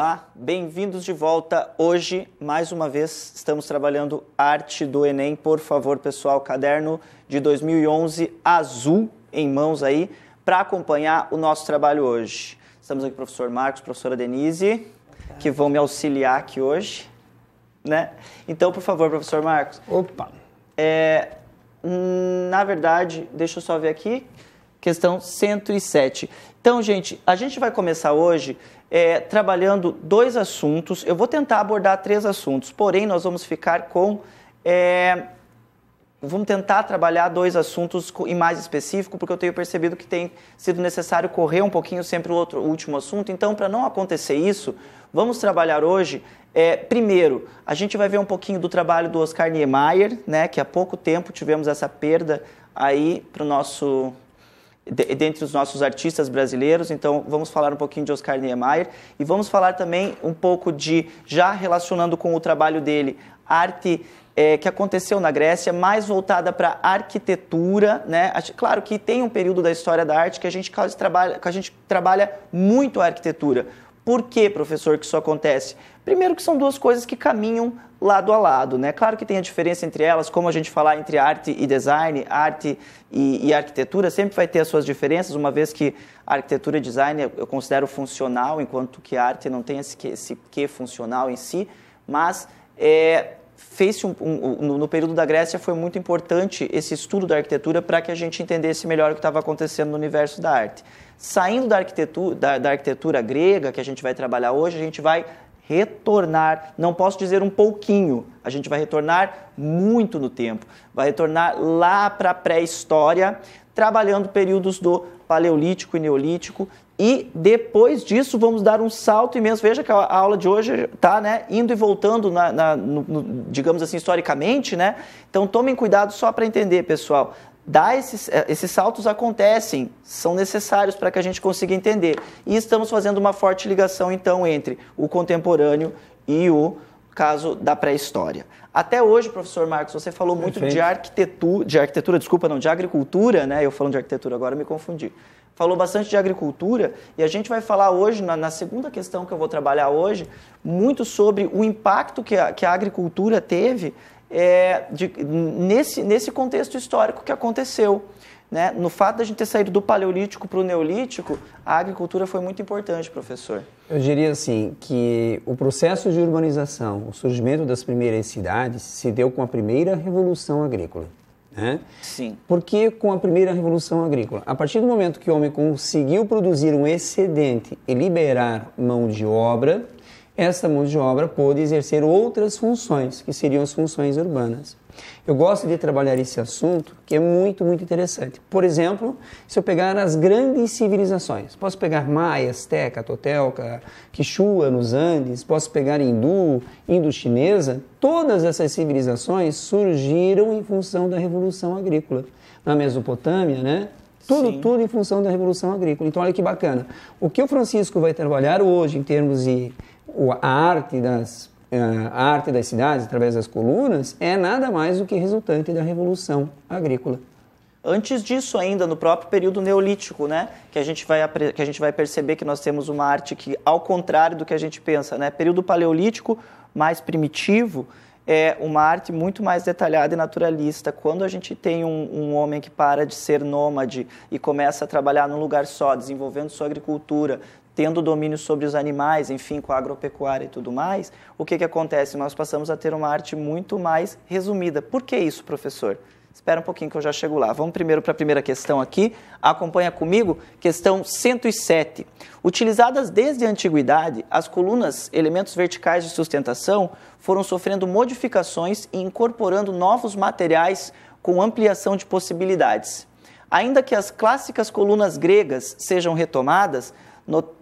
Olá, bem-vindos de volta. Hoje, mais uma vez, estamos trabalhando arte do Enem. Por favor, pessoal, caderno de 2011 azul em mãos aí para acompanhar o nosso trabalho hoje. Estamos aqui com o professor Marcos, professora Denise, que vão me auxiliar aqui hoje, né? Então, por favor, professor Marcos. Opa. É, hum, na verdade, deixa eu só ver aqui. Questão 107. Então, gente, a gente vai começar hoje é, trabalhando dois assuntos. Eu vou tentar abordar três assuntos, porém, nós vamos ficar com. É, vamos tentar trabalhar dois assuntos em mais específico, porque eu tenho percebido que tem sido necessário correr um pouquinho sempre o, outro, o último assunto. Então, para não acontecer isso, vamos trabalhar hoje. É, primeiro, a gente vai ver um pouquinho do trabalho do Oscar Niemeyer, né, que há pouco tempo tivemos essa perda aí para o nosso de, dentre os nossos artistas brasileiros. Então, vamos falar um pouquinho de Oscar Niemeyer e vamos falar também um pouco de, já relacionando com o trabalho dele, arte é, que aconteceu na Grécia, mais voltada para arquitetura, né? Claro que tem um período da história da arte que a gente trabalha, que a gente trabalha muito a arquitetura. Por que, professor, que isso acontece? Primeiro que são duas coisas que caminham lado a lado, né? Claro que tem a diferença entre elas, como a gente falar entre arte e design, arte e, e arquitetura, sempre vai ter as suas diferenças, uma vez que arquitetura e design eu considero funcional, enquanto que arte não tem esse que, esse que funcional em si, mas é, fez um, um, no período da Grécia foi muito importante esse estudo da arquitetura para que a gente entendesse melhor o que estava acontecendo no universo da arte. Saindo da arquitetura, da, da arquitetura grega, que a gente vai trabalhar hoje, a gente vai retornar, não posso dizer um pouquinho, a gente vai retornar muito no tempo, vai retornar lá para a pré-história, trabalhando períodos do Paleolítico e Neolítico. E depois disso vamos dar um salto imenso. Veja que a aula de hoje está né, indo e voltando, na, na no, no, digamos assim, historicamente. Né? Então tomem cuidado só para entender, pessoal dá esses, eh, esses saltos acontecem, são necessários para que a gente consiga entender. E estamos fazendo uma forte ligação, então, entre o contemporâneo e o caso da pré-história. Até hoje, professor Marcos, você falou muito Perfeito. de arquitetura, de arquitetura, desculpa, não, de agricultura, né? Eu falando de arquitetura agora me confundi. Falou bastante de agricultura e a gente vai falar hoje, na, na segunda questão que eu vou trabalhar hoje, muito sobre o impacto que a, que a agricultura teve é, de, nesse, nesse contexto histórico que aconteceu. Né? No fato da gente ter saído do Paleolítico para o Neolítico, a agricultura foi muito importante, professor. Eu diria assim que o processo de urbanização, o surgimento das primeiras cidades, se deu com a primeira revolução agrícola. Né? Sim. Porque com a primeira revolução agrícola, a partir do momento que o homem conseguiu produzir um excedente e liberar mão de obra, essa mão de obra pôde exercer outras funções, que seriam as funções urbanas. Eu gosto de trabalhar esse assunto, que é muito, muito interessante. Por exemplo, se eu pegar as grandes civilizações, posso pegar Maia, Azteca, Totelca, quichua, nos Andes, posso pegar Hindu, Indo-Chinesa, todas essas civilizações surgiram em função da Revolução Agrícola. Na Mesopotâmia, né? Tudo, Sim. tudo em função da Revolução Agrícola. Então, olha que bacana. O que o Francisco vai trabalhar hoje em termos de a arte das eh, a arte das cidades através das colunas é nada mais do que resultante da revolução agrícola. Antes disso ainda, no próprio período neolítico, né, que a gente vai que a gente vai perceber que nós temos uma arte que ao contrário do que a gente pensa, né, período paleolítico mais primitivo, é uma arte muito mais detalhada e naturalista. Quando a gente tem um, um, homem que para de ser nômade e começa a trabalhar num lugar só, desenvolvendo sua agricultura, tendo domínio sobre os animais, enfim, com a agropecuária e tudo mais, o que, que acontece? Nós passamos a ter uma arte muito mais resumida. Por que isso, professor? Espera um pouquinho que eu já chego lá. Vamos primeiro para a primeira questão aqui. Acompanha comigo, questão 107. Utilizadas desde a antiguidade, as colunas, elementos verticais de sustentação, foram sofrendo modificações e incorporando novos materiais com ampliação de possibilidades. Ainda que as clássicas colunas gregas sejam retomadas,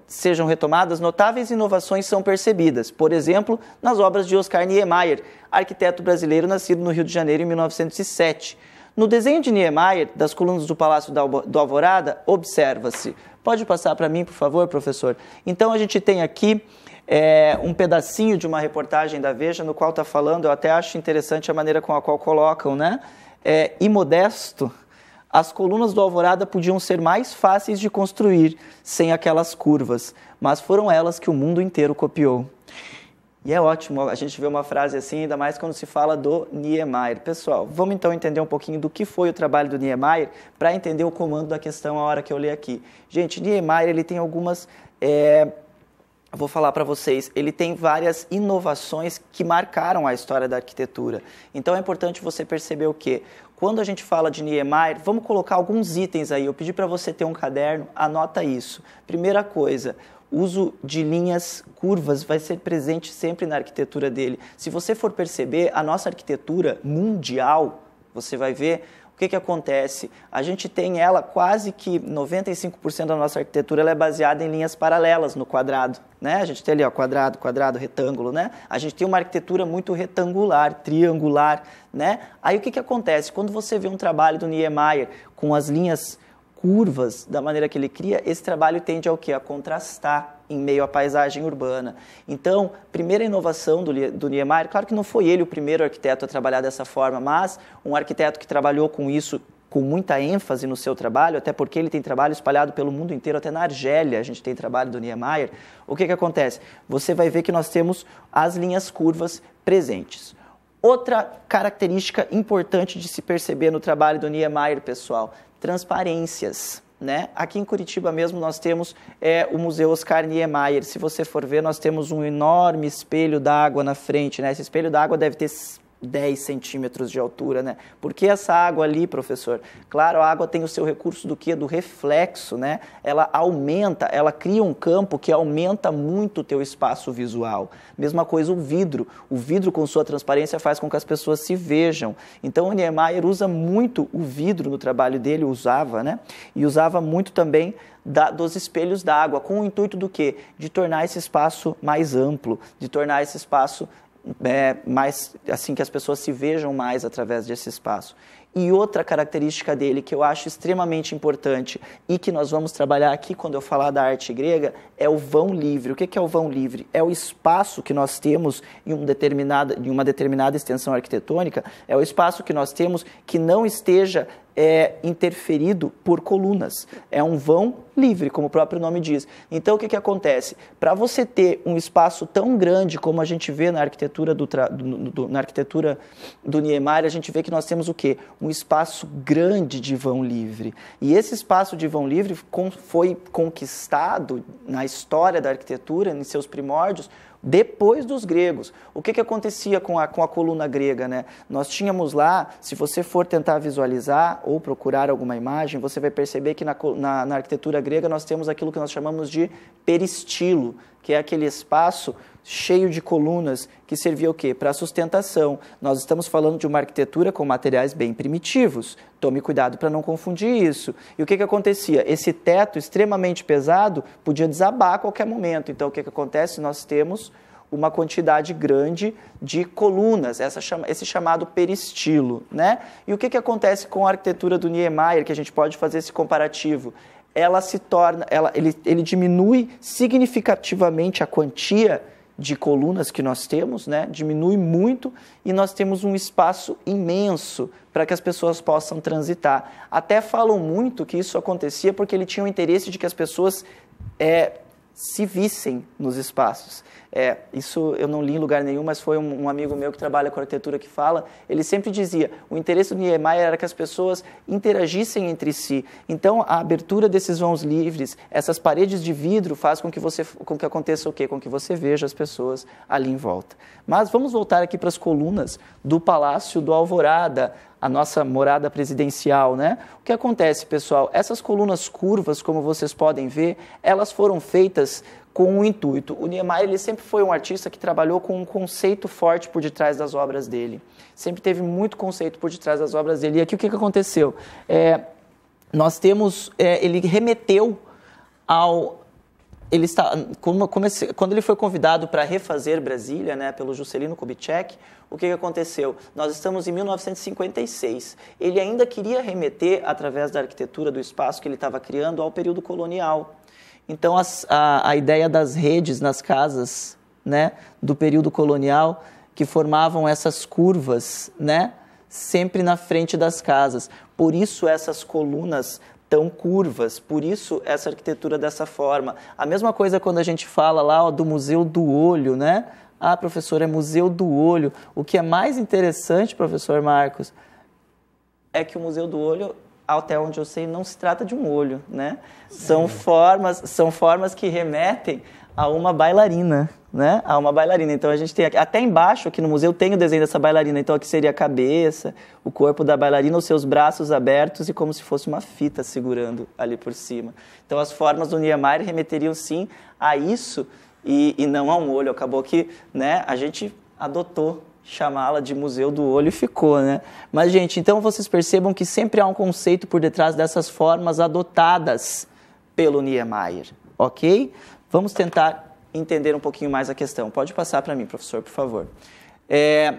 sejam retomadas, notáveis inovações são percebidas, por exemplo, nas obras de Oscar Niemeyer, arquiteto brasileiro nascido no Rio de Janeiro em 1907. No desenho de Niemeyer, das colunas do Palácio do Alvorada, observa-se. Pode passar para mim, por favor, professor? Então, a gente tem aqui é, um pedacinho de uma reportagem da Veja, no qual está falando, eu até acho interessante a maneira com a qual colocam, né? É, e modesto as colunas do Alvorada podiam ser mais fáceis de construir sem aquelas curvas, mas foram elas que o mundo inteiro copiou. E é ótimo a gente ver uma frase assim, ainda mais quando se fala do Niemeyer. Pessoal, vamos então entender um pouquinho do que foi o trabalho do Niemeyer para entender o comando da questão a hora que eu ler aqui. Gente, Niemeyer ele tem algumas. É vou falar para vocês, ele tem várias inovações que marcaram a história da arquitetura. Então é importante você perceber o que quando a gente fala de Niemeyer, vamos colocar alguns itens aí. Eu pedi para você ter um caderno, anota isso. Primeira coisa, uso de linhas curvas vai ser presente sempre na arquitetura dele. Se você for perceber, a nossa arquitetura mundial, você vai ver o que, que acontece? A gente tem ela quase que 95% da nossa arquitetura ela é baseada em linhas paralelas no quadrado. Né? A gente tem ali ó, quadrado, quadrado, retângulo, né? A gente tem uma arquitetura muito retangular, triangular, né? Aí o que, que acontece? Quando você vê um trabalho do Niemeyer com as linhas curvas da maneira que ele cria, esse trabalho tende ao que? A contrastar em meio à paisagem urbana. Então, primeira inovação do, do Niemeyer, claro que não foi ele o primeiro arquiteto a trabalhar dessa forma, mas um arquiteto que trabalhou com isso com muita ênfase no seu trabalho, até porque ele tem trabalho espalhado pelo mundo inteiro, até na Argélia a gente tem trabalho do Niemeyer. O que, que acontece? Você vai ver que nós temos as linhas curvas presentes. Outra característica importante de se perceber no trabalho do Niemeyer, pessoal, transparências. Né? Aqui em Curitiba mesmo nós temos é, o Museu Oscar Niemeyer. Se você for ver, nós temos um enorme espelho d'água na frente. Né? Esse espelho d'água deve ter 10 centímetros de altura, né? Porque essa água ali, professor? Claro, a água tem o seu recurso do que? Do reflexo, né? Ela aumenta, ela cria um campo que aumenta muito o teu espaço visual. Mesma coisa o vidro. O vidro com sua transparência faz com que as pessoas se vejam. Então o Niemeyer usa muito o vidro no trabalho dele, usava, né? E usava muito também da, dos espelhos d'água, com o intuito do que De tornar esse espaço mais amplo, de tornar esse espaço é, mais assim que as pessoas se vejam mais através desse espaço. E outra característica dele que eu acho extremamente importante e que nós vamos trabalhar aqui quando eu falar da arte grega é o vão livre. O que é o vão livre? É o espaço que nós temos em, um determinada, em uma determinada extensão arquitetônica, é o espaço que nós temos que não esteja é interferido por colunas. É um vão livre, como o próprio nome diz. Então, o que, que acontece? Para você ter um espaço tão grande como a gente vê na arquitetura do, do, do, na arquitetura do Niemeyer, a gente vê que nós temos o quê? Um espaço grande de vão livre. E esse espaço de vão livre com, foi conquistado na história da arquitetura, em seus primórdios, depois dos gregos. O que, que acontecia com a, com a coluna grega? Né? Nós tínhamos lá, se você for tentar visualizar ou procurar alguma imagem, você vai perceber que na, na, na arquitetura grega nós temos aquilo que nós chamamos de peristilo, que é aquele espaço cheio de colunas que servia o quê? Para sustentação. Nós estamos falando de uma arquitetura com materiais bem primitivos. Tome cuidado para não confundir isso. E o que, que acontecia? Esse teto extremamente pesado podia desabar a qualquer momento. Então o que, que acontece? Nós temos uma quantidade grande de colunas, essa chama, esse chamado peristilo. Né? E o que, que acontece com a arquitetura do Niemeyer, que a gente pode fazer esse comparativo? Ela se torna, ela, ele, ele diminui significativamente a quantia de colunas que nós temos, né, diminui muito e nós temos um espaço imenso para que as pessoas possam transitar. Até falam muito que isso acontecia porque ele tinha o interesse de que as pessoas é, se vissem nos espaços. É, isso eu não li em lugar nenhum, mas foi um, um, amigo meu que trabalha com arquitetura que fala. Ele sempre dizia: o interesse do Niemeyer era que as pessoas interagissem entre si. Então, a abertura desses vãos livres, essas paredes de vidro, faz com que você, com que aconteça o quê? Com que você veja as pessoas ali em volta. Mas vamos voltar aqui para as colunas do Palácio do Alvorada, a nossa morada presidencial, né? O que acontece, pessoal? Essas colunas curvas, como vocês podem ver, elas foram feitas com um intuito. O Niemeyer ele sempre foi um artista que trabalhou com um conceito forte por detrás das obras dele. Sempre teve muito conceito por detrás das obras dele. E aqui o que, que aconteceu? É, nós temos... É, ele remeteu ao... Ele está, como, como esse, quando ele foi convidado para refazer Brasília, né, pelo Juscelino Kubitschek, o que, que aconteceu? Nós estamos em 1956. Ele ainda queria remeter, através da arquitetura do espaço que ele estava criando, ao período colonial. Então, a, a ideia das redes nas casas né, do período colonial, que formavam essas curvas, né, sempre na frente das casas. Por isso, essas colunas tão curvas, por isso essa arquitetura dessa forma. A mesma coisa quando a gente fala lá ó, do Museu do Olho, né? Ah, professor, é Museu do Olho. O que é mais interessante, professor Marcos, é que o Museu do Olho até onde eu sei, não se trata de um olho, né? São formas, são formas que remetem a uma bailarina, né? A uma bailarina. Então a gente tem aqui, até embaixo aqui no museu tem o desenho dessa bailarina. Então aqui seria a cabeça, o corpo da bailarina, os seus braços abertos e como se fosse uma fita segurando ali por cima. Então as formas do Niemeyer remeteriam sim a isso e, e não a um olho. Acabou que, né? A gente adotou chamá-la de Museu do Olho ficou, né? Mas, gente, então vocês percebam que sempre há um conceito por detrás dessas formas adotadas pelo Niemeyer, ok? Vamos tentar entender um pouquinho mais a questão. Pode passar para mim, professor, por favor. É...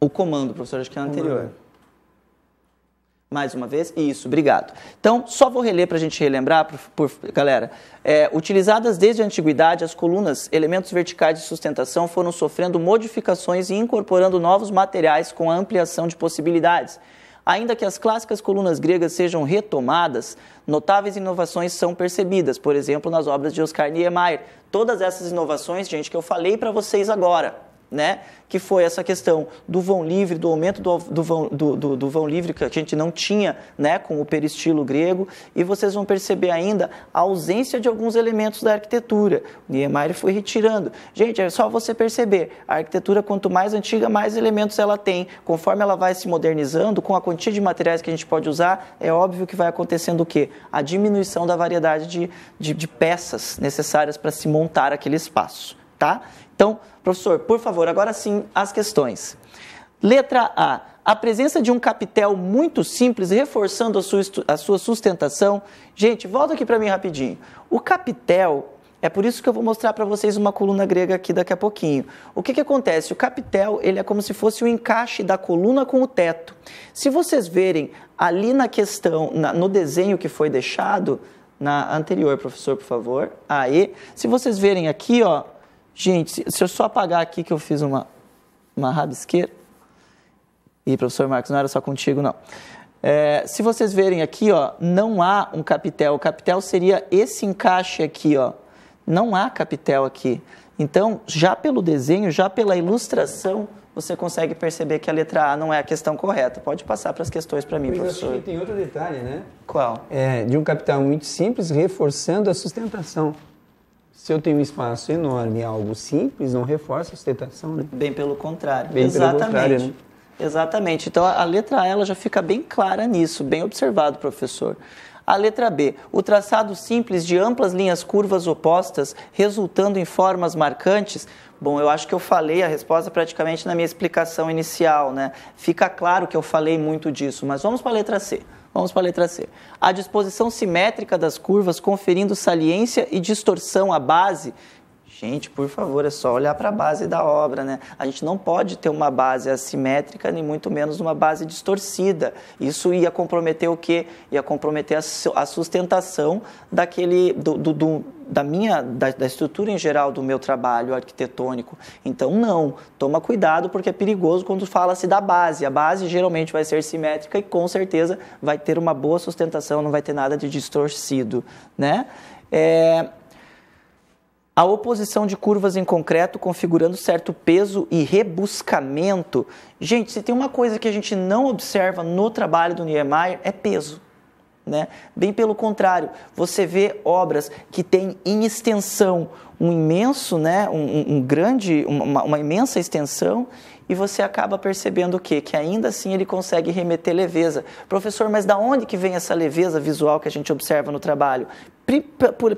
O comando, professor, acho que é anterior. Comando. É. Mais uma vez, isso, obrigado. Então, só vou reler para a gente relembrar, por, por, galera. É, utilizadas desde a antiguidade, as colunas, elementos verticais de sustentação, foram sofrendo modificações e incorporando novos materiais com a ampliação de possibilidades. Ainda que as clássicas colunas gregas sejam retomadas, notáveis inovações são percebidas, por exemplo, nas obras de Oscar Niemeyer. Todas essas inovações, gente, que eu falei para vocês agora, né? que foi essa questão do vão livre, do aumento do, do, vão, do, do, vão livre que a gente não tinha né, com o peristilo grego, e vocês vão perceber ainda a ausência de alguns elementos da arquitetura. O Niemeyer foi retirando. Gente, é só você perceber, a arquitetura quanto mais antiga, mais elementos ela tem. Conforme ela vai se modernizando, com a quantia de materiais que a gente pode usar, é óbvio que vai acontecendo o quê? A diminuição da variedade de, de, de peças necessárias para se montar aquele espaço tá? Então, professor, por favor, agora sim as questões. Letra A. A presença de um capitel muito simples, reforçando a sua, a sua sustentação. Gente, volta aqui para mim rapidinho. O capitel, é por isso que eu vou mostrar para vocês uma coluna grega aqui daqui a pouquinho. O que, que acontece? O capitel ele é como se fosse o encaixe da coluna com o teto. Se vocês verem ali na questão, na, no desenho que foi deixado, na anterior, professor, por favor. Aí, se vocês verem aqui, ó, Gente, se, se eu só apagar aqui que eu fiz uma, uma rabisqueira. E, professor Marcos, não era só contigo, não. É, se vocês verem aqui, ó, não há um capitel. O capitel seria esse encaixe aqui, ó. Não há capitel aqui. Então, já pelo desenho, já pela ilustração, você consegue perceber que a letra A não é a questão correta. Pode passar para as questões para mim, Mas professor. Acho tem outro detalhe, né? Qual? É, de um capital muito simples, reforçando a sustentação se eu tenho um espaço enorme e algo simples, não reforça a sustentação, né? Bem pelo contrário. Bem Exatamente. Pelo contrário, né? Exatamente. Então a letra A ela já fica bem clara nisso, bem observado, professor. A letra B, o traçado simples de amplas linhas curvas opostas resultando em formas marcantes. Bom, eu acho que eu falei a resposta praticamente na minha explicação inicial, né? Fica claro que eu falei muito disso, mas vamos para a letra C. Vamos para a letra C. A disposição simétrica das curvas conferindo saliência e distorção à base Gente, por favor, é só olhar para a base da obra, né? A gente não pode ter uma base assimétrica, nem muito menos uma base distorcida. Isso ia comprometer o quê? Ia comprometer a sustentação daquele do, do, do da minha da, da, estrutura em geral do meu trabalho arquitetônico. Então não, toma cuidado porque é perigoso quando fala-se da base. A base geralmente vai ser simétrica e com certeza vai ter uma boa sustentação, não vai ter nada de distorcido, né? É, a oposição de curvas em concreto configurando certo peso e rebuscamento. Gente, se tem uma coisa que a gente não observa no trabalho do Niemeyer é peso. Né? Bem pelo contrário, você vê obras que têm em extensão um imenso, né, um, um grande, uma, uma imensa extensão e você acaba percebendo o quê? Que ainda assim ele consegue remeter leveza. Professor, mas da onde que vem essa leveza visual que a gente observa no trabalho?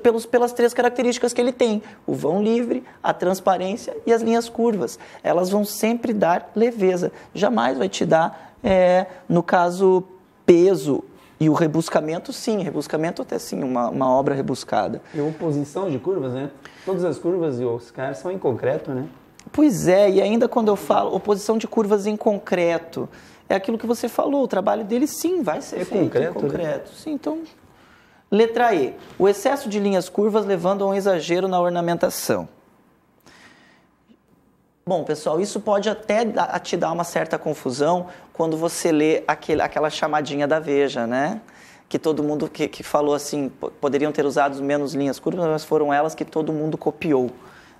Pelos, pelas três características que ele tem: o vão livre, a transparência e as linhas curvas. Elas vão sempre dar leveza, jamais vai te dar, é, no caso, peso. E o rebuscamento, sim, rebuscamento até sim, uma, uma obra rebuscada. E oposição de curvas, né? Todas as curvas e os caras são em concreto, né? Pois é, e ainda quando eu falo oposição de curvas em concreto, é aquilo que você falou, o trabalho dele sim vai ser é feito concreto, em concreto. Né? Sim, então Letra E. O excesso de linhas curvas levando a um exagero na ornamentação. Bom, pessoal, isso pode até te dar uma certa confusão quando você lê aquele, aquela chamadinha da Veja, né? Que todo mundo que, que falou assim, poderiam ter usado menos linhas curvas, mas foram elas que todo mundo copiou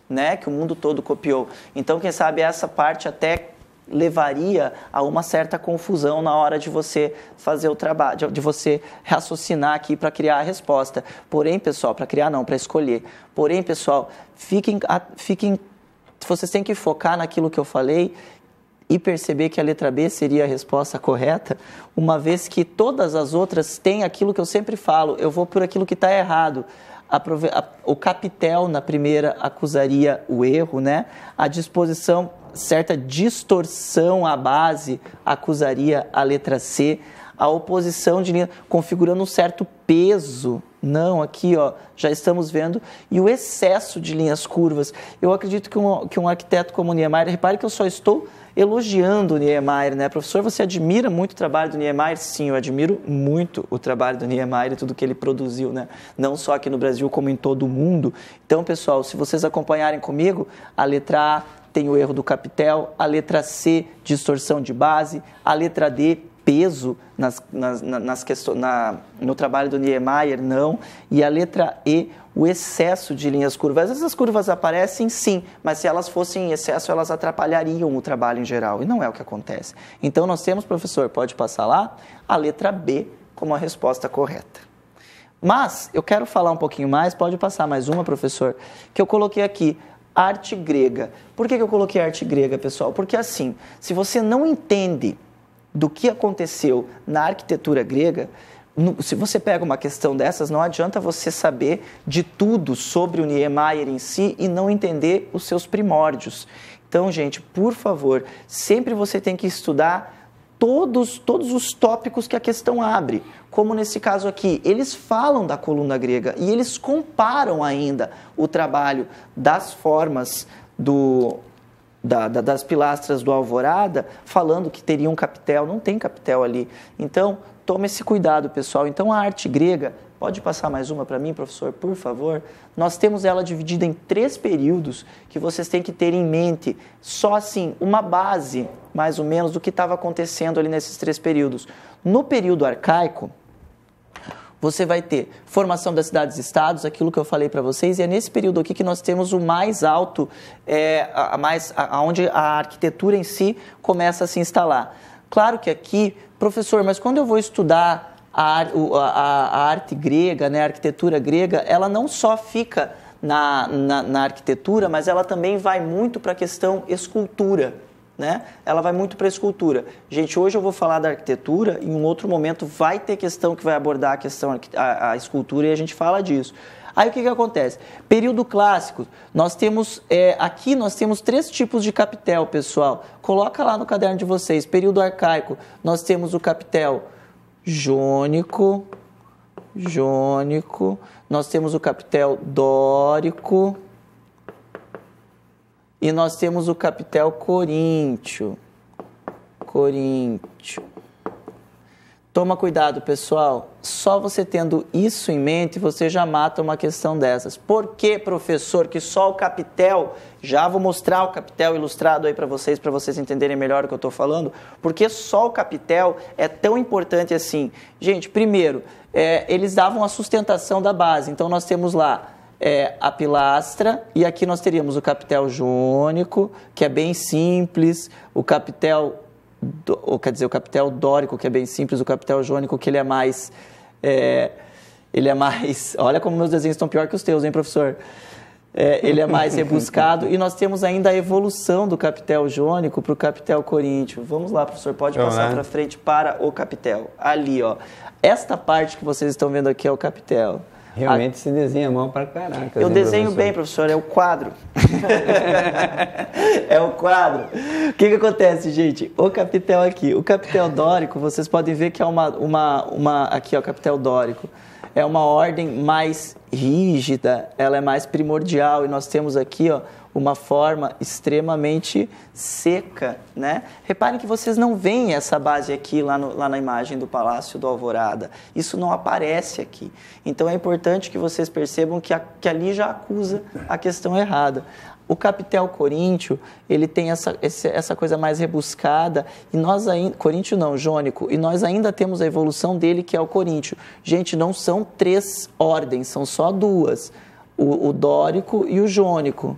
né, que o mundo todo copiou. Então, quem sabe essa parte até levaria a uma certa confusão na hora de você fazer o trabalho, de você raciocinar aqui para criar a resposta. Porém, pessoal, para criar não, para escolher. Porém, pessoal, fiquem, fiquem, vocês têm que focar naquilo que eu falei e perceber que a letra B seria a resposta correta, uma vez que todas as outras têm aquilo que eu sempre falo, eu vou por aquilo que está errado o capitel na primeira acusaria o erro, né? A disposição certa distorção à base acusaria a letra C, a oposição de linha configurando um certo peso. Não, aqui ó, já estamos vendo. E o excesso de linhas curvas. Eu acredito que um, que um arquiteto como o Niemeyer, repare que eu só estou elogiando o Niemeyer, né? Professor, você admira muito o trabalho do Niemeyer? Sim, eu admiro muito o trabalho do Niemeyer e tudo que ele produziu, né? Não só aqui no Brasil, como em todo o mundo. Então, pessoal, se vocês acompanharem comigo, a letra A tem o erro do capitel, a letra C, distorção de base, a letra D, peso nas, nas, nas questões, na, no trabalho do Niemeyer, não, e a letra E, o excesso de linhas curvas. Essas curvas aparecem sim, mas se elas fossem em excesso, elas atrapalhariam o trabalho em geral, e não é o que acontece. Então nós temos, professor, pode passar lá, a letra B como a resposta correta. Mas eu quero falar um pouquinho mais, pode passar mais uma, professor, que eu coloquei aqui arte grega. Por que, que eu coloquei arte grega, pessoal? Porque assim, se você não entende do que aconteceu na arquitetura grega, no, se você pega uma questão dessas, não adianta você saber de tudo sobre o Niemeyer em si e não entender os seus primórdios. Então, gente, por favor, sempre você tem que estudar todos, todos os tópicos que a questão abre. Como nesse caso aqui, eles falam da coluna grega e eles comparam ainda o trabalho das formas do da, da, das pilastras do Alvorada falando que teria um capitel. Não tem capitel ali. Então, tome esse cuidado, pessoal. Então, a arte grega, pode passar mais uma para mim, professor, por favor? Nós temos ela dividida em três períodos que vocês têm que ter em mente. Só assim, uma base, mais ou menos, do que estava acontecendo ali nesses três períodos. No período arcaico, você vai ter formação das cidades-estados, aquilo que eu falei para vocês, e é nesse período aqui que nós temos o mais alto, é, a mais, a, a onde a arquitetura em si começa a se instalar. Claro que aqui, professor, mas quando eu vou estudar a, a, a arte grega, né, a arquitetura grega, ela não só fica na, na, na arquitetura, mas ela também vai muito para a questão escultura né? Ela vai muito para a escultura. Gente, hoje eu vou falar da arquitetura, em um outro momento vai ter questão que vai abordar a questão a, a escultura e a gente fala disso. Aí o que, que acontece? Período clássico, nós temos é, aqui nós temos três tipos de capitel, pessoal. Coloca lá no caderno de vocês. Período arcaico, nós temos o capitel jônico, jônico, nós temos o capitel dórico e nós temos o capitel coríntio. Coríntio. Toma cuidado, pessoal. Só você tendo isso em mente, você já mata uma questão dessas. Por que, professor, que só o capitel, já vou mostrar o capitel ilustrado aí para vocês, para vocês entenderem melhor o que eu estou falando, porque só o capitel é tão importante assim? Gente, primeiro, é, eles davam a sustentação da base. Então, nós temos lá é, a pilastra e aqui nós teríamos o capitel jônico, que é bem simples, o capitel, do, quer dizer, o capitel dórico, que é bem simples, o capitel jônico, que ele é mais... É, ele é mais... Olha como meus desenhos estão pior que os teus, hein, professor? É, ele é mais rebuscado. e nós temos ainda a evolução do capitel jônico para o capitel coríntio. Vamos lá, professor, pode Não passar é? para frente para o capitel. Ali, ó. Esta parte que vocês estão vendo aqui é o capitel. Realmente a... se desenha mal para caraca. Eu né, desenho bem, professor, é o quadro. é o quadro. O que, que acontece, gente? O capitel aqui, o capitel dórico, vocês podem ver que é uma, uma, uma aqui ó, capitel dórico, é uma ordem mais rígida, ela é mais primordial e nós temos aqui ó, uma forma extremamente seca, né? Reparem que vocês não veem essa base aqui lá, no, lá na imagem do Palácio do Alvorada. Isso não aparece aqui. Então é importante que vocês percebam que, a, que ali já acusa a questão errada. O capitel coríntio, ele tem essa, essa coisa mais rebuscada, e nós ainda, coríntio não, jônico, e nós ainda temos a evolução dele que é o coríntio. Gente, não são três ordens, são só duas, o, o dórico e o jônico,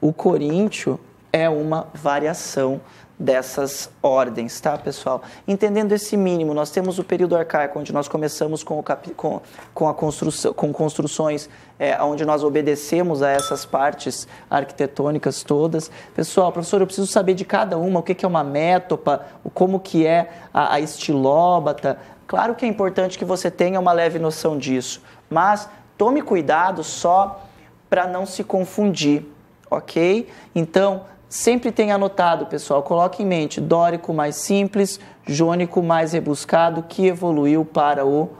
o coríntio é uma variação dessas ordens, tá, pessoal? Entendendo esse mínimo, nós temos o período arcaico, onde nós começamos com, o capi, com, com, a construção, com construções é, onde nós obedecemos a essas partes arquitetônicas todas. Pessoal, professor, eu preciso saber de cada uma, o que, que é uma métopa, como que é a, a estilóbata. Claro que é importante que você tenha uma leve noção disso, mas tome cuidado só para não se confundir, ok? Então, sempre tenha anotado, pessoal, coloque em mente, dórico mais simples, jônico mais rebuscado, que evoluiu para o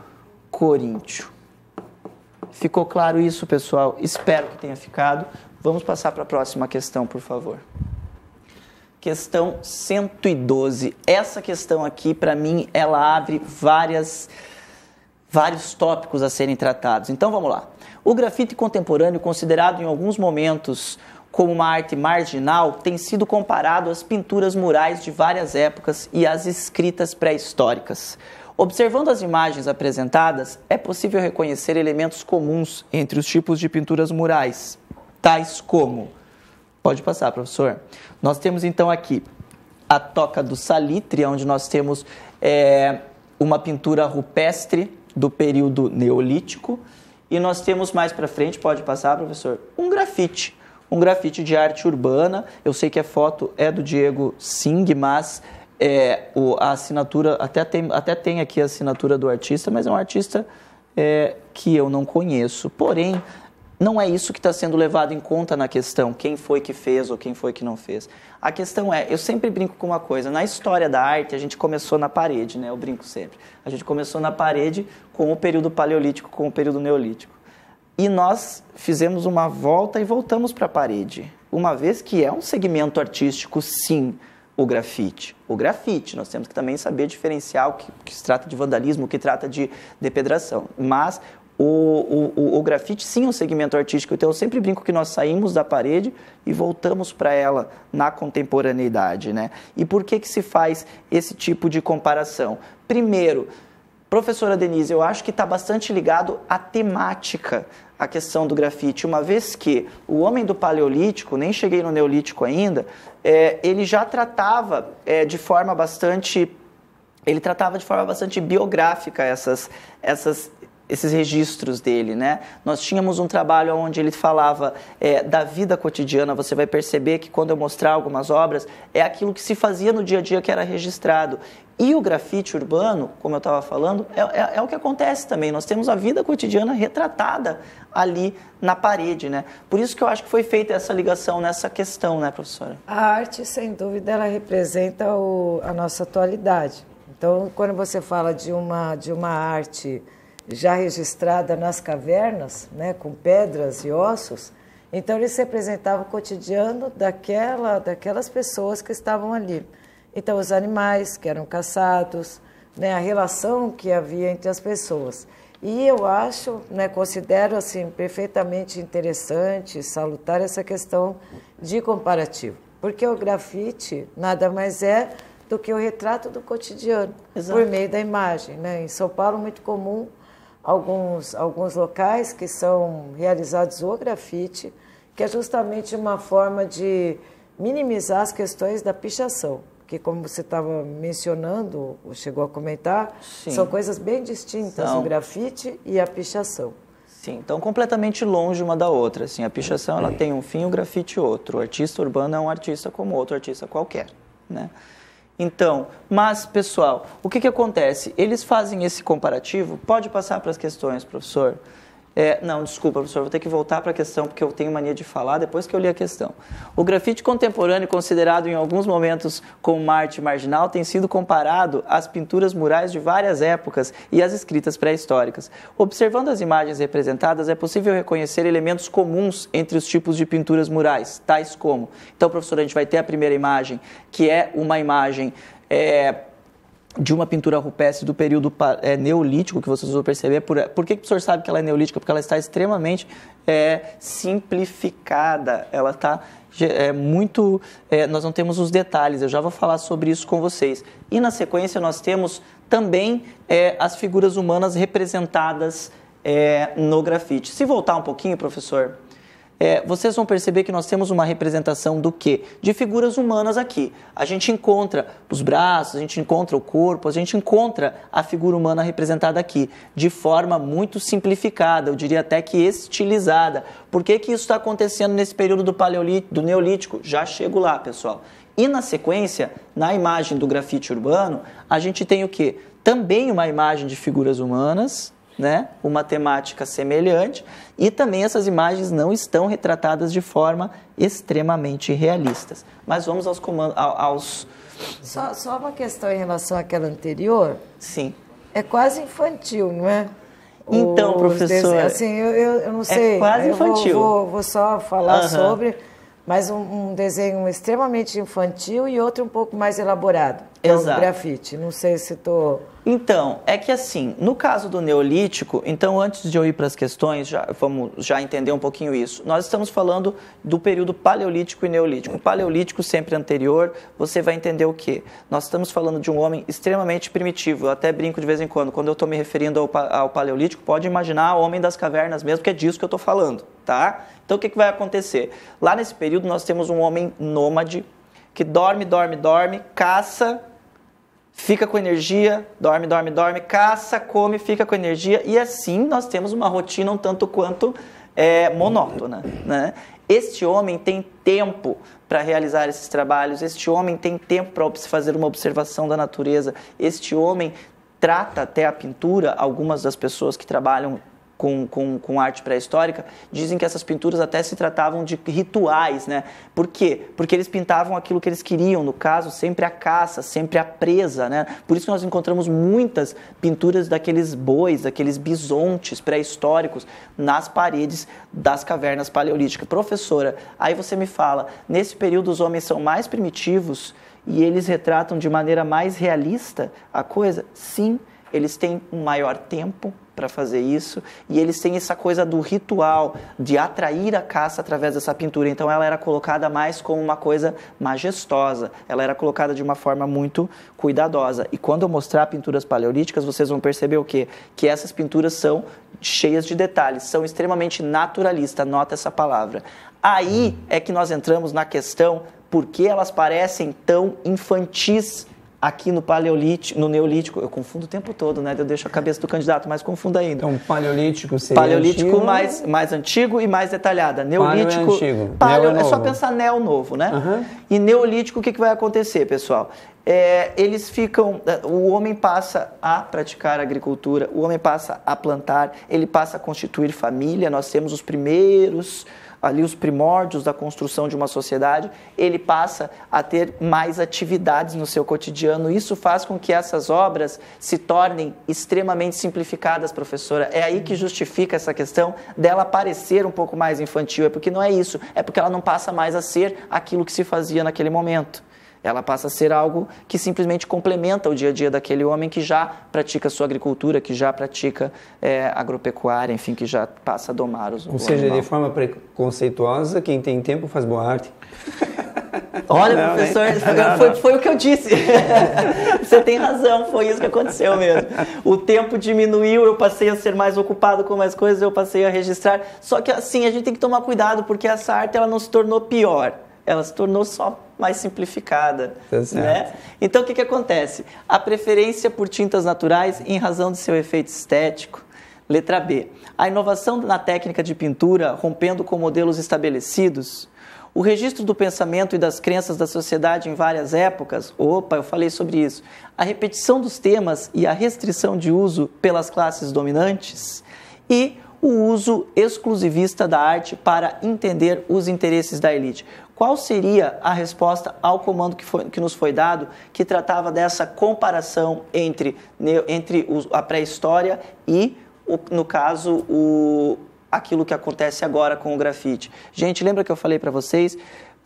coríntio. Ficou claro isso, pessoal? Espero que tenha ficado. Vamos passar para a próxima questão, por favor. Questão 112. Essa questão aqui, para mim, ela abre várias vários tópicos a serem tratados. Então vamos lá. O grafite contemporâneo, considerado em alguns momentos como uma arte marginal, tem sido comparado às pinturas murais de várias épocas e às escritas pré-históricas. Observando as imagens apresentadas, é possível reconhecer elementos comuns entre os tipos de pinturas murais, tais como. Pode passar, professor. Nós temos então aqui a Toca do Salitre, onde nós temos é, uma pintura rupestre do período neolítico. E nós temos mais para frente, pode passar, professor, um grafite um grafite de arte urbana. Eu sei que a foto é do Diego Singh, mas é, o, a assinatura, até tem, até tem aqui a assinatura do artista, mas é um artista é, que eu não conheço. Porém, não é isso que está sendo levado em conta na questão, quem foi que fez ou quem foi que não fez. A questão é, eu sempre brinco com uma coisa, na história da arte a gente começou na parede, né? Eu brinco sempre. A gente começou na parede com o período paleolítico, com o período neolítico. E nós fizemos uma volta e voltamos para a parede, uma vez que é um segmento artístico, sim, o grafite. O grafite, nós temos que também saber diferenciar o que, que se trata de vandalismo, o que trata de depedração. Mas o, o, o, grafite sim é um segmento artístico, então eu sempre brinco que nós saímos da parede e voltamos para ela na contemporaneidade, né? E por que que se faz esse tipo de comparação? Primeiro, professora Denise, eu acho que está bastante ligado à temática a questão do grafite, uma vez que o homem do Paleolítico, nem cheguei no Neolítico ainda, é, ele já tratava é, de forma bastante ele tratava de forma bastante biográfica essas, essas esses registros dele, né? Nós tínhamos um trabalho onde ele falava é, da vida cotidiana. Você vai perceber que quando eu mostrar algumas obras, é aquilo que se fazia no dia a dia que era registrado. E o grafite urbano, como eu estava falando, é, é, é, o que acontece também. Nós temos a vida cotidiana retratada ali na parede, né? Por isso que eu acho que foi feita essa ligação nessa questão, né, professora? A arte, sem dúvida, ela representa o, a nossa atualidade. Então, quando você fala de uma, de uma arte já registrada nas cavernas, né, com pedras e ossos. Então ele se apresentava o cotidiano daquela, daquelas pessoas que estavam ali. Então os animais que eram caçados, né, a relação que havia entre as pessoas. E eu acho, né, considero assim perfeitamente interessante, salutar essa questão de comparativo, porque o grafite nada mais é do que o retrato do cotidiano Exato. por meio da imagem, né? Em São Paulo muito comum alguns, alguns locais que são realizados o grafite, que é justamente uma forma de minimizar as questões da pichação, que como você estava mencionando, ou chegou a comentar, Sim. são coisas bem distintas, são... o grafite e a pichação. Sim, então completamente longe uma da outra. Assim, a pichação ela tem um fim, o grafite outro. O artista urbano é um artista como outro artista qualquer, né? Então, mas pessoal, o que, que acontece? Eles fazem esse comparativo, pode passar para as questões, professor. É, não, desculpa, professor, vou ter que voltar para a questão porque eu tenho mania de falar depois que eu li a questão. O grafite contemporâneo, considerado em alguns momentos como arte marginal, tem sido comparado às pinturas murais de várias épocas e às escritas pré-históricas. Observando as imagens representadas, é possível reconhecer elementos comuns entre os tipos de pinturas murais, tais como. Então, professor, a gente vai ter a primeira imagem, que é uma imagem. É, de uma pintura rupestre do período é, neolítico que vocês vão perceber. Por, por que, que o senhor sabe que ela é neolítica? Porque ela está extremamente é, simplificada. Ela está é, muito. É, nós não temos os detalhes. Eu já vou falar sobre isso com vocês. E na sequência nós temos também é, as figuras humanas representadas é, no grafite. Se voltar um pouquinho, professor, é, vocês vão perceber que nós temos uma representação do quê? De figuras humanas aqui. A gente encontra os braços, a gente encontra o corpo, a gente encontra a figura humana representada aqui, de forma muito simplificada, eu diria até que estilizada. Por que, que isso está acontecendo nesse período do Paleolítico, do Neolítico? Já chego lá, pessoal. E na sequência, na imagem do grafite urbano, a gente tem o quê? Também uma imagem de figuras humanas, né, uma temática semelhante, e também essas imagens não estão retratadas de forma extremamente realistas. Mas vamos aos comandos. Aos... Só, só uma questão em relação àquela anterior. Sim. É quase infantil, não é? Então, Os professor. Desenhos, assim, eu, eu, eu, não é sei. É quase infantil. Vou, vou, vou, só falar uhum. sobre, mas um, um desenho extremamente infantil e outro um pouco mais elaborado. Exato. grafite. Não sei se estou. Tô... Então, é que assim, no caso do Neolítico, então antes de eu ir para as questões, já, vamos já entender um pouquinho isso. Nós estamos falando do período Paleolítico e Neolítico. O Paleolítico sempre anterior, você vai entender o quê? Nós estamos falando de um homem extremamente primitivo. Eu até brinco de vez em quando. Quando eu estou me referindo ao, ao Paleolítico, pode imaginar o homem das cavernas mesmo, que é disso que eu estou falando, tá? Então o que, que vai acontecer? Lá nesse período nós temos um homem nômade que dorme, dorme, dorme, caça, fica com energia, dorme, dorme, dorme, caça, come, fica com energia, e assim nós temos uma rotina um tanto quanto é, monótona. Né? Este homem tem tempo para realizar esses trabalhos, este homem tem tempo para fazer uma observação da natureza, este homem trata até a pintura, algumas das pessoas que trabalham com, com, com arte pré-histórica, dizem que essas pinturas até se tratavam de rituais, né? Por quê? Porque eles pintavam aquilo que eles queriam, no caso, sempre a caça, sempre a presa, né? Por isso que nós encontramos muitas pinturas daqueles bois, daqueles bisontes pré-históricos nas paredes das cavernas paleolíticas. Professora, aí você me fala, nesse período os homens são mais primitivos e eles retratam de maneira mais realista a coisa? Sim, eles têm um maior tempo, para fazer isso. E eles têm essa coisa do ritual de atrair a caça através dessa pintura. Então ela era colocada mais como uma coisa majestosa. Ela era colocada de uma forma muito cuidadosa. E quando eu mostrar pinturas paleolíticas, vocês vão perceber o quê? Que essas pinturas são cheias de detalhes, são extremamente naturalistas. Nota essa palavra. Aí é que nós entramos na questão por que elas parecem tão infantis aqui no paleolítico, no neolítico, eu confundo o tempo todo, né? Eu deixo a cabeça do candidato, mas confundo ainda. Então, paleolítico seria Paleolítico antigo, mais, mais antigo e mais detalhada. É neolítico, paleo é, paleo, é só pensar neo novo, né? Uhum. E neolítico, o que, que vai acontecer, pessoal? É, eles ficam. É, o homem passa a praticar agricultura, o homem passa a plantar, ele passa a constituir família. Nós temos os primeiros, ali, os primórdios da construção de uma sociedade. Ele passa a ter mais atividades no seu cotidiano. Isso faz com que essas obras se tornem extremamente simplificadas, professora. É aí que justifica essa questão dela parecer um pouco mais infantil. É porque não é isso, é porque ela não passa mais a ser aquilo que se fazia naquele momento. Ela passa a ser algo que simplesmente complementa o dia a dia daquele homem que já pratica sua agricultura, que já pratica é, agropecuária, enfim, que já passa a domar os. Ou seja, animal. de forma preconceituosa, quem tem tempo faz boa arte. Olha, não, professor, né? não, foi, não. foi, o que eu disse. Você tem razão, foi isso que aconteceu mesmo. O tempo diminuiu, eu passei a ser mais ocupado com mais coisas, eu passei a registrar. Só que assim, a gente tem que tomar cuidado, porque essa arte ela não se tornou pior ela se tornou só mais simplificada. Tá né? Então, o que, que acontece? A preferência por tintas naturais em razão de seu efeito estético. Letra B. A inovação na técnica de pintura, rompendo com modelos estabelecidos. O registro do pensamento e das crenças da sociedade em várias épocas. Opa, eu falei sobre isso. A repetição dos temas e a restrição de uso pelas classes dominantes. E o uso exclusivista da arte para entender os interesses da elite qual seria a resposta ao comando que, foi, que nos foi dado, que tratava dessa comparação entre, entre a pré-história e, no caso, o, aquilo que acontece agora com o grafite. Gente, lembra que eu falei para vocês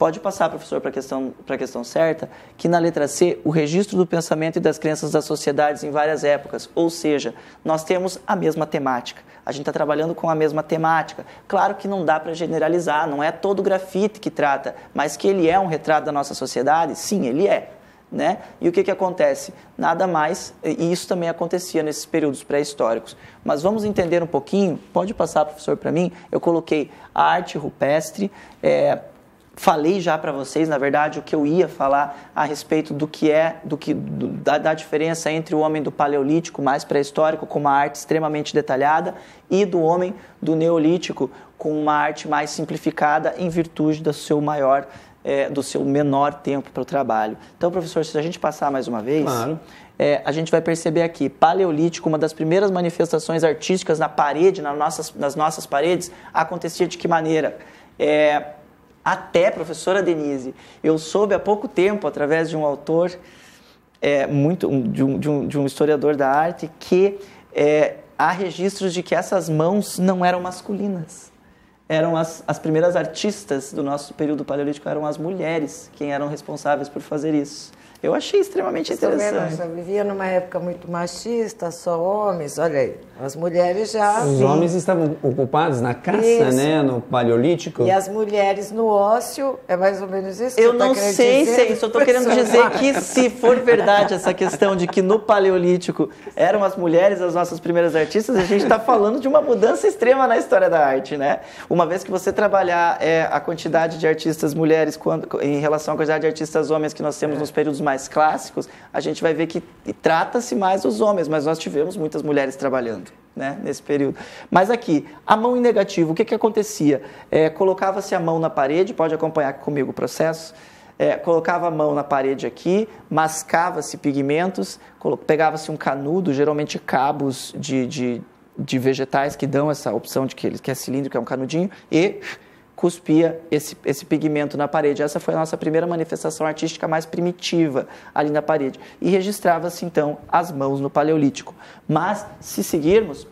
Pode passar, professor, para a questão, questão certa, que na letra C, o registro do pensamento e das crenças das sociedades em várias épocas, ou seja, nós temos a mesma temática. A gente está trabalhando com a mesma temática. Claro que não dá para generalizar, não é todo grafite que trata, mas que ele é um retrato da nossa sociedade, sim, ele é. Né? E o que, que acontece? Nada mais, e isso também acontecia nesses períodos pré-históricos. Mas vamos entender um pouquinho, pode passar, professor, para mim? Eu coloquei a arte rupestre, é, falei já para vocês, na verdade, o que eu ia falar a respeito do que é, do que do, da, da, diferença entre o homem do paleolítico mais pré-histórico com uma arte extremamente detalhada e do homem do neolítico com uma arte mais simplificada em virtude do seu maior é, do seu menor tempo para o trabalho. Então, professor, se a gente passar mais uma vez, claro. é, a gente vai perceber aqui, paleolítico, uma das primeiras manifestações artísticas na parede, nas nossas, nas nossas paredes, acontecia de que maneira? É, até, professora Denise, eu soube há pouco tempo, através de um autor, é, muito, de um, de, um, de, um, historiador da arte, que é, há registros de que essas mãos não eram masculinas. Eram as, as primeiras artistas do nosso período paleolítico, eram as mulheres quem eram responsáveis por fazer isso. Eu achei extremamente interessante. Vendo, eu vivia numa época muito machista, só homens. Olha aí, as mulheres já. Os homens estavam ocupados na caça, isso. né? No paleolítico. E as mulheres no ócio, é mais ou menos isso? Eu tá não tá sei dizer? se é isso. Eu estou querendo dizer que, se for verdade essa questão de que no paleolítico eram as mulheres as nossas primeiras artistas, a gente está falando de uma mudança extrema na história da arte, né? Uma vez que você trabalhar é, a quantidade de artistas mulheres quando, em relação à quantidade de artistas homens que nós temos é. nos períodos mais mais clássicos, a gente vai ver que trata-se mais dos homens, mas nós tivemos muitas mulheres trabalhando. Né, nesse período. Mas aqui, a mão em negativo, o que, que acontecia? É, Colocava-se a mão na parede, pode acompanhar comigo o processo. É, colocava a mão na parede aqui, mascava-se pigmentos, pegava-se um canudo, geralmente cabos de, de, de, vegetais que dão essa opção de que ele que é cilíndrico, é um canudinho, e cuspia esse, esse pigmento na parede. Essa foi a nossa primeira manifestação artística mais primitiva ali na parede. E registrava-se então as mãos no Paleolítico. Mas se seguirmos,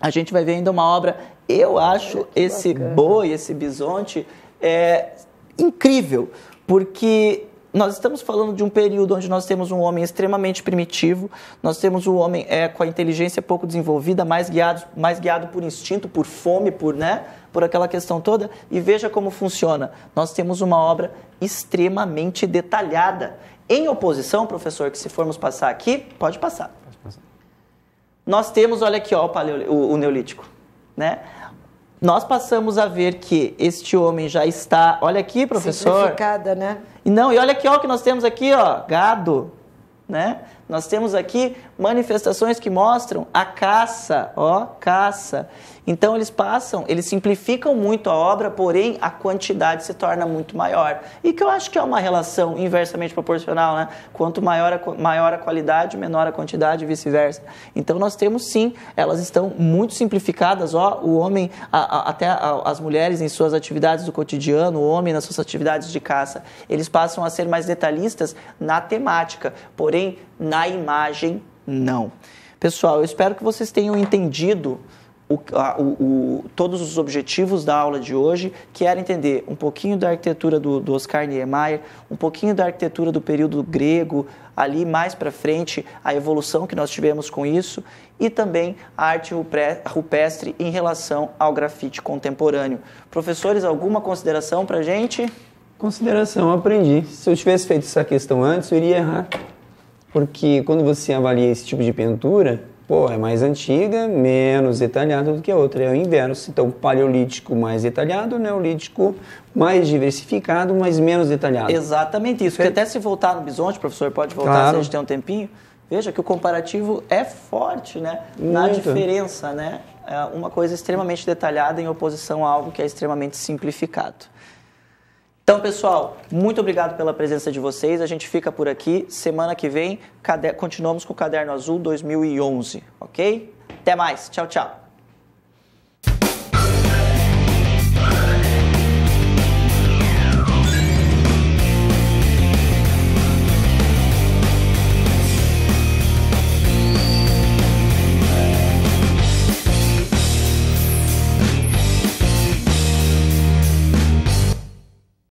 a gente vai ver ainda uma obra. Eu acho esse bacana. boi, esse bisonte, é incrível, porque nós estamos falando de um período onde nós temos um homem extremamente primitivo, nós temos um homem é, com a inteligência pouco desenvolvida, mais guiado, mais guiado por instinto, por fome, por, né? por aquela questão toda e veja como funciona. Nós temos uma obra extremamente detalhada. Em oposição, professor, que se formos passar aqui, pode passar. Pode passar. Nós temos, olha aqui, ó, o, paleo, o, o Neolítico. Né? nós passamos a ver que este homem já está, olha aqui, professor. Simplificada, né? Não, e olha aqui, ó, o que nós temos aqui, ó, gado, né? Nós temos aqui manifestações que mostram a caça, ó, caça. Então eles passam, eles simplificam muito a obra, porém a quantidade se torna muito maior. E que eu acho que é uma relação inversamente proporcional, né? Quanto maior a, maior a qualidade, menor a quantidade e vice-versa. Então nós temos sim, elas estão muito simplificadas, ó, o homem, a, a, até as mulheres em suas atividades do cotidiano, o homem nas suas atividades de caça, eles passam a ser mais detalhistas na temática, porém na imagem, não. Pessoal, eu espero que vocês tenham entendido o, a, o, o, todos os objetivos da aula de hoje, que era entender um pouquinho da arquitetura do, do Oscar Niemeyer, um pouquinho da arquitetura do período grego, ali mais para frente, a evolução que nós tivemos com isso, e também a arte rupestre em relação ao grafite contemporâneo. Professores, alguma consideração para gente? Consideração, aprendi. Se eu tivesse feito essa questão antes, eu iria errar. Porque quando você avalia esse tipo de pintura, pô, é mais antiga, menos detalhada do que a outra, é o inverso. Então, paleolítico mais detalhado, neolítico mais diversificado, mas menos detalhado. Exatamente isso. até se voltar no Bisonte, professor, pode voltar claro. se a gente tem um tempinho. Veja que o comparativo é forte, né? Muito. Na diferença, né? É uma coisa extremamente detalhada em oposição a algo que é extremamente simplificado. Então, pessoal, muito obrigado pela presença de vocês. A gente fica por aqui. Semana que vem, continuamos com o Caderno Azul 2011, ok? Até mais. Tchau, tchau.